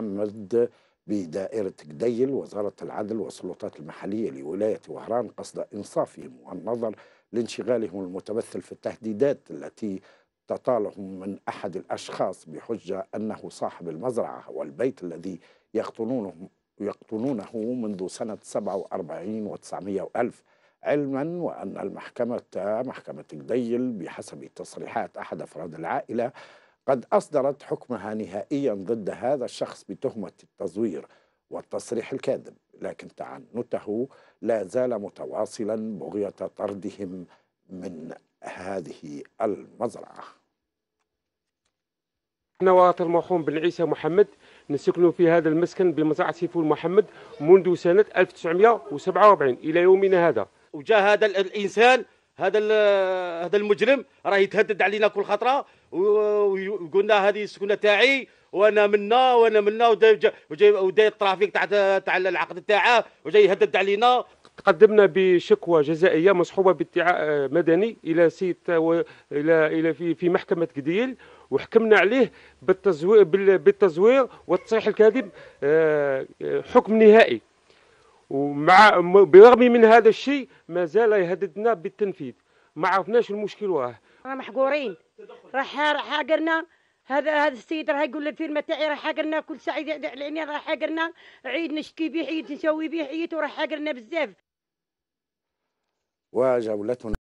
محمد بدائرة جديل وزارة العدل والسلطات المحلية لولاية وهران قصد إنصافهم والنظر لانشغالهم المتمثل في التهديدات التي تطالهم من أحد الأشخاص بحجة أنه صاحب المزرعة والبيت الذي يقطنونه, يقطنونه منذ سنة 47 و 900 ألف علما وأن المحكمة محكمة جديل بحسب تصريحات أحد أفراد العائلة قد أصدرت حكمها نهائيا ضد هذا الشخص بتهمة التزوير والتصريح الكاذب لكن تعنته لا زال متواصلا بغية طردهم من هذه المزرعة نواط المرحوم بن عيسى محمد نسكن في هذا المسكن بمزرعة سيفول محمد منذ سنة 1947 إلى يومنا هذا وجاء هذا الإنسان هذا هذا المجرم راه يتهدد علينا كل خطره وقلنا هذه السكنه تاعي وانا منا وانا منا وجاي وداير الترافيك تاع تاع العقد تاعه وجاي يهدد علينا تقدمنا بشكوى جزائيه مصحوبه بادعاء مدني الى سيد الى الى في في محكمه قديل وحكمنا عليه بالتزوير بالتزوير والتصريح الكاذب آه، حكم نهائي ومع برغم من هذا الشيء ما زال يهددنا بالتنفيذ ما عرفناش المشكل واه محقورين راح راح حاقرنا هذا هذا السيد راه يقول الفيلم تاعي راه حاقرنا كل ساعه يدعي علينا راه حاقرنا عيد نشكي به عيد نسوي به عيد وراه حاقرنا بزاف وجولتنا